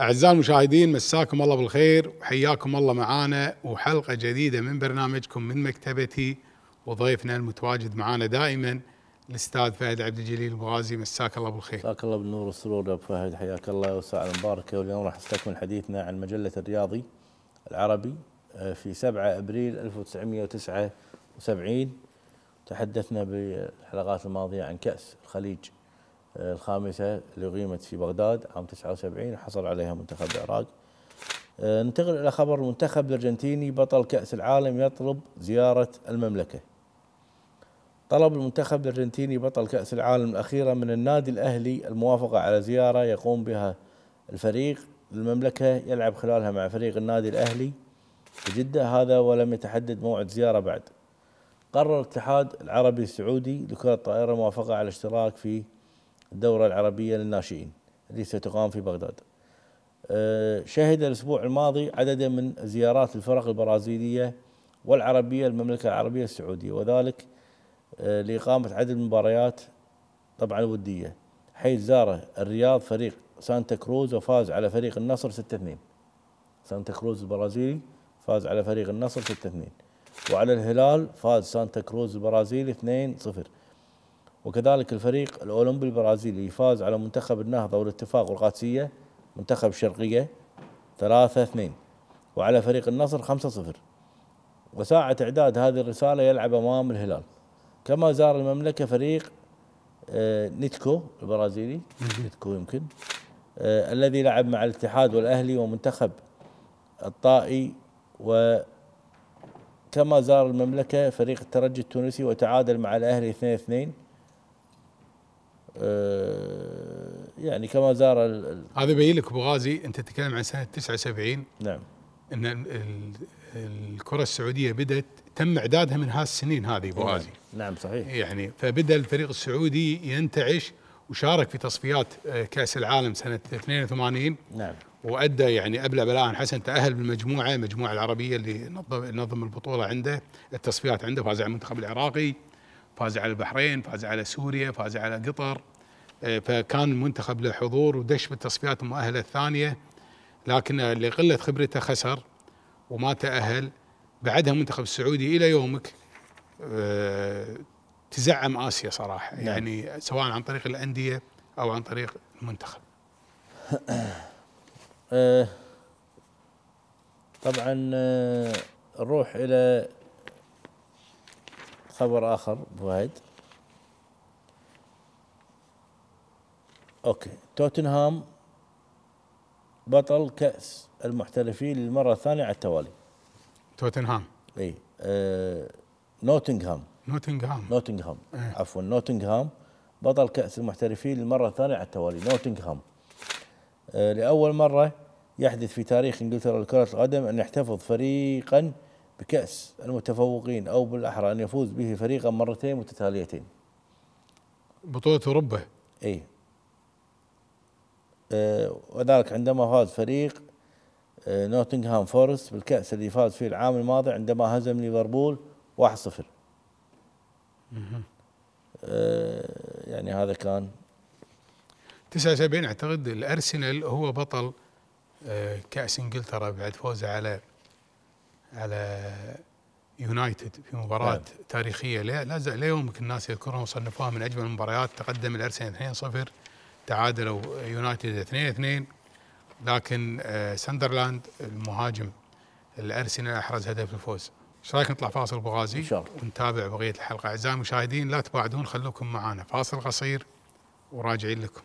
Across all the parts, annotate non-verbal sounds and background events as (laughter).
أعزائي المشاهدين مساكم الله بالخير وحياكم الله معانا وحلقة جديدة من برنامجكم من مكتبتي وضيفنا المتواجد معانا دائما الأستاذ فهد عبد الجليل الغازي مساك الله بالخير مساك الله بالنور والسرور يا أبو فهد حياك الله والساعة المباركة واليوم راح نستكمل حديثنا عن مجلة الرياضي العربي آه، في 7 أبريل 1979 تحدثنا بالحلقات الماضية عن كأس الخليج الخامسة اللي أقيمت في بغداد عام 79 وحصل عليها منتخب العراق آه، ننتقل إلى خبر المنتخب الأرجنتيني بطل كأس العالم يطلب زيارة المملكة طلب المنتخب الأرجنتيني بطل كأس العالم الأخيرة من النادي الأهلي الموافقة على زيارة يقوم بها الفريق للمملكه يلعب خلالها مع فريق النادي الأهلي جدة هذا ولم يتحدد موعد زيارة بعد قرر الاتحاد العربي السعودي لكرة الطائرة الموافقة على الاشتراك في الدورة العربية للناشئين اللي ستقام في بغداد أه، شهد الأسبوع الماضي عددا من زيارات الفرق البرازيلية والعربية المملكة العربية السعودية وذلك أه، لإقامة عدد من المباريات طبعا ودية حيث زار الرياض فريق سانتا كروز وفاز على فريق النصر 6-2 سانتا كروز البرازيلي فاز على فريق النصر 6-2 وعلى الهلال فاز سانتا كروز البرازيلي 2-0 وكذلك الفريق الأولمبي البرازيلي فاز على منتخب النهضة والاتفاق والقادسية منتخب الشرقية 3 2 وعلى فريق النصر 5 0 وساعة إعداد هذه الرسالة يلعب أمام الهلال كما زار المملكة فريق آه، نيتكو البرازيلي نيتكو يمكن آه، الذي لعب مع الاتحاد والأهلي ومنتخب الطائي و كما زار المملكة فريق الترجي التونسي وتعادل مع الأهلي 2-2 آه، يعني كما زار هذا يبين لك ابو غازي انت تتكلم عن سنه 79 نعم ان الكره السعوديه بدات تم اعدادها من هالسنين هذه ابو نعم. غازي نعم صحيح يعني فبدا الفريق السعودي ينتعش وشارك في تصفيات آه، كاس العالم سنه 82 نعم وادى يعني ابلى بلاء حسن تاهل بالمجموعه المجموعه العربيه اللي نظم البطوله عنده التصفيات عنده فاز على المنتخب العراقي فاز على البحرين فاز على سوريا فاز على قطر آه، فكان المنتخب له حضور ودش بالتصفيات المؤهله الثانيه لكن لقله خبرته خسر وما تاهل بعدها المنتخب السعودي الى يومك آه، تزعم اسيا صراحه نعم. يعني سواء عن طريق الانديه او عن طريق المنتخب (coughs) آه، طبعا نروح الى خبر آخر فهد أوكي توتنهام بطل كأس المحترفين للمرة الثانية على التوالي توتنهام اي آه نوتنغهام نوتنغهام نوتنغهام إيه؟ عفوا نوتنغهام بطل كأس المحترفين للمرة الثانية على التوالي نوتنغهام آه لأول مرة يحدث في تاريخ انجلترا لكرة القدم أن يحتفظ فريقا بكأس المتفوقين أو بالأحرى أن يفوز به فريقا مرتين متتاليتين بطولة أوروبا أي أه وذلك عندما فاز فريق أه نوتنغهام فورست بالكأس اللي فاز فيه العام الماضي عندما هزم ليفربول 1-0 أه يعني هذا كان 79 اعتقد الارسنال هو بطل آه، كاس انجلترا بعد فوزه على على يونايتد في مباراة أه. تاريخية لا لا ليومك الناس يذكرون وصنفوها من أجمل المباريات تقدم الأرسنال 2-0 تعادلوا يونايتد 2-2 لكن آه، ساندرلاند المهاجم الأرسنال أحرز هدف الفوز ايش رايك نطلع فاصل ابو غازي ونتابع بقيه الحلقه اعزائي المشاهدين لا تباعدون خلوكم معنا فاصل قصير وراجعين لكم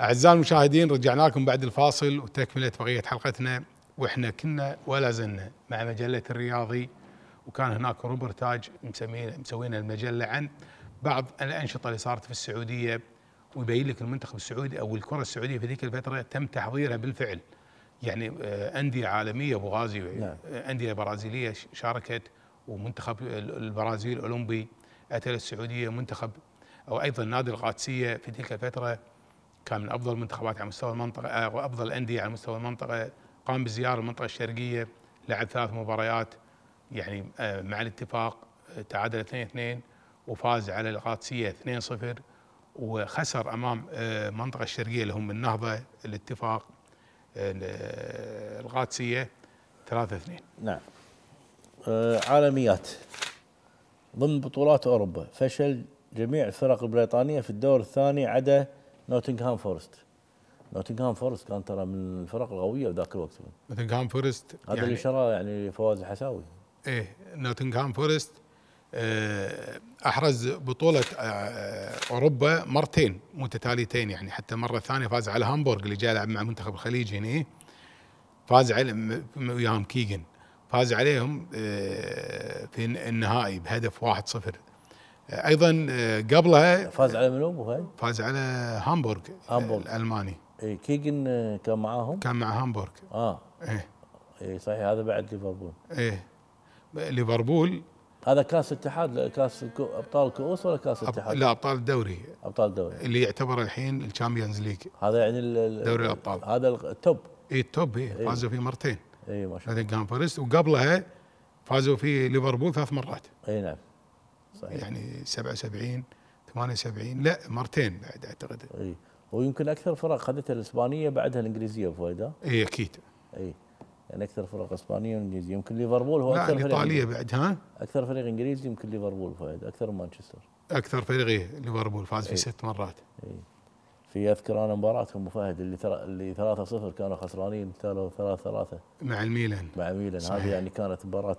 أعزائي المشاهدين رجعنا لكم بعد الفاصل وتكملة بقية حلقتنا وإحنا كنا ولا زلنا مع مجلة الرياضي وكان هناك روبرتاج مسوينا المجلة عن بعض الأنشطة اللي صارت في السعودية ويبين لك المنتخب السعودي أو الكرة السعودية في ذيك الفترة تم تحضيرها بالفعل يعني آه، أندية عالمية أبو غازي آه، نعم. أندية برازيلية شاركت ومنتخب البرازيل الأولمبي أتى للسعودية منتخب أو أيضا نادي القادسية في تلك الفترة كان من افضل المنتخبات على مستوى المنطقه آه، وافضل الانديه على مستوى المنطقه قام بزياره المنطقه الشرقيه لعب ثلاث مباريات يعني آه، مع الاتفاق آه، تعادل 2 2 وفاز على القادسيه 2 0 وخسر امام المنطقه الشرقيه اللي هم النهضه الاتفاق القادسيه 3 2 نعم عالميات ضمن بطولات اوروبا فشل جميع الفرق البريطانيه في الدور الثاني عدا نوتنغهام فورست نوتنغهام فورست كان ترى من الفرق القويه بذاك الوقت نوتنغهام فورست هذا يعني اللي شراه يعني فواز الحساوي ايه نوتنغهام آه، فورست احرز بطوله آه، آه، اوروبا مرتين متتاليتين يعني حتى مره ثانيه فاز على هامبورغ اللي جاء لعب مع منتخب الخليج هنا فاز عليهم وياهم كيجن فاز عليهم في النهائي بهدف 1-0 ايضا آه، قبلها فاز على منو ابو فهد؟ فاز على هامبورغ آه، هامبورغ الالماني اي كيجن آه، كان معاهم؟ كان مع هامبورغ اه ايه اي صحيح هذا بعد ليفربول ايه ليفربول هذا كاس اتحاد كاس ابطال كؤوس ولا كاس اتحاد؟ لا ابطال الدوري ابطال الدوري اللي يعتبر الحين الشامبيونز ليج هذا يعني دوري الابطال هذا التوب اي التوب اي إيه. فازوا فيه مرتين اي ما شاء الله وقبلها فازوا فيه ليفربول ثلاث مرات اي نعم صحيح. يعني 77 78 لا مرتين بعد اعتقد اي ويمكن اكثر فرق خذتها الاسبانيه بعدها الانجليزيه فوائدها اي اكيد اي يعني اكثر فرق اسبانيه وانجليزيه يمكن ليفربول هو اكثر فريق ايطاليه بعد ها اكثر فريق انجليزي يمكن ليفربول فوائد اكثر من مانشستر اكثر فريق ليفربول فاز فيه ست مرات اي في اذكر انا مباراتهم فهد اللي ترى اللي 3-0 كانوا خسرانين 3 3 مع الميلان مع الميلان هذه يعني كانت مباراه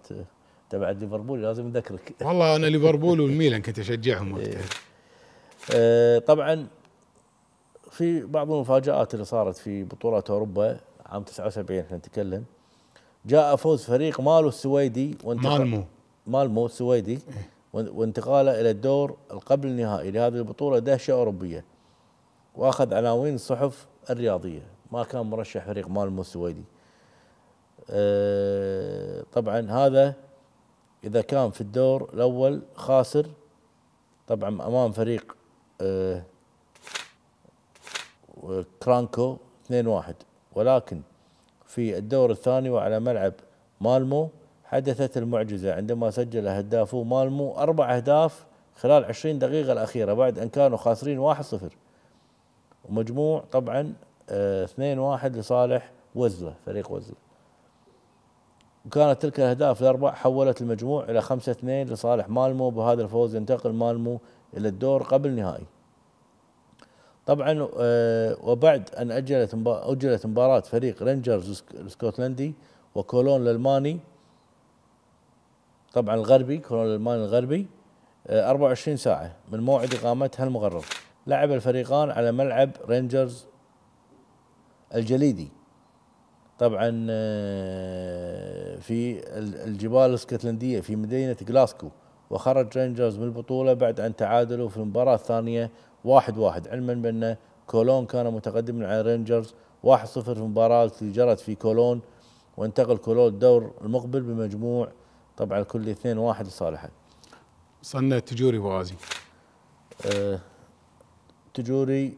تبع ليفربول لازم نذكرك والله انا ليفربول والميلان كنت اشجعهم وقتها إيه. آه طبعا في بعض المفاجات اللي صارت في بطوله اوروبا عام 79 احنا نتكلم جاء فوز فريق مالو السويدي مالمو مالمو السويدي إيه. وانتقاله الى الدور القبل النهائي لهذه البطوله دهشه اوروبيه واخذ عناوين الصحف الرياضيه ما كان مرشح فريق مالمو السويدي آه، طبعا هذا اذا كان في الدور الاول خاسر طبعا امام فريق آه، كرانكو 2 واحد ولكن في الدور الثاني وعلى ملعب مالمو حدثت المعجزة عندما سجل هدافه مالمو أربع أهداف خلال 20 دقيقة الأخيرة بعد أن كانوا خاسرين 1-0 ومجموع طبعا 2-1 آه، لصالح وزلة فريق وزلة وكانت تلك الأهداف الأربع حولت المجموع إلى 5-2 لصالح مالمو بهذا الفوز ينتقل مالمو إلى الدور قبل النهائي طبعا آه، وبعد أن أجلت أجلت مباراة فريق رينجرز الاسكتلندي وكولون الألماني طبعا الغربي كولون الألماني الغربي 24 آه، ساعة من موعد إقامتها المقرر لعب الفريقان على ملعب رينجرز الجليدي طبعا آه، في الجبال الاسكتلندية في مدينة جلاسكو وخرج رينجرز من البطولة بعد أن تعادلوا في المباراة الثانية واحد واحد علما بأن كولون كان متقدما على رينجرز 1-0 في المباراة التي جرت في كولون وانتقل كولون الدور المقبل بمجموع طبعا الكل اثنين واحد لصالحه صنع تجوري وغازي أه تجوري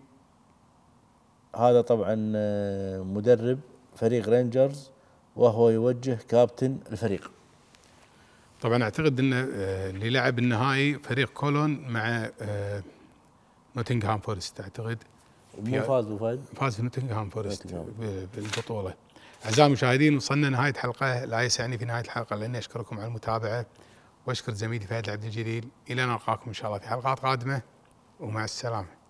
هذا طبعا آه، مدرب فريق رينجرز وهو يوجه كابتن الفريق طبعا اعتقد ان آه، اللي لعب النهائي فريق كولون مع آه، نوتنغهام فورست اعتقد مو فاز وفاز فاز نوتنغهام فورست بالبطوله اعزائي المشاهدين وصلنا نهايه حلقه لا يسعني في نهايه الحلقه لاني اشكركم على المتابعه واشكر زميلي فهد العبد الجليل الى ان نلقاكم ان شاء الله في حلقات قادمه ومع السلامه